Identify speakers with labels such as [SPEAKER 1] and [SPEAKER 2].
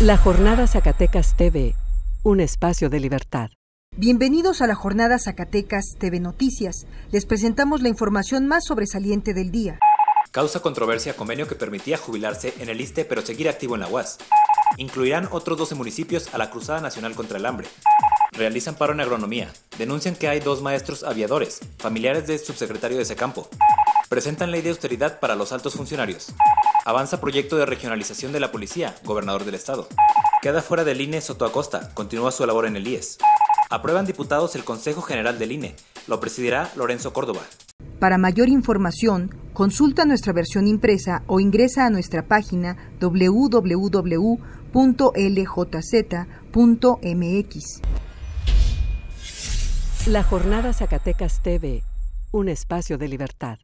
[SPEAKER 1] La Jornada Zacatecas
[SPEAKER 2] TV, un espacio de libertad. Bienvenidos a la Jornada Zacatecas TV Noticias. Les presentamos la información más sobresaliente del día.
[SPEAKER 3] Causa controversia convenio que permitía jubilarse en el ISTE pero seguir activo en la UAS. Incluirán otros 12 municipios a la Cruzada Nacional contra el Hambre. Realizan paro en agronomía. Denuncian que hay dos maestros aviadores, familiares del subsecretario de ese campo. Presentan ley de austeridad para los altos funcionarios. Avanza proyecto de regionalización de la policía, gobernador del estado. Queda fuera del INE Soto Acosta, continúa su labor en el IES. Aprueban diputados el Consejo General del INE, lo presidirá Lorenzo Córdoba.
[SPEAKER 2] Para mayor información, consulta nuestra versión impresa o ingresa a nuestra página www.ljz.mx.
[SPEAKER 1] La Jornada Zacatecas
[SPEAKER 2] TV, un espacio de libertad.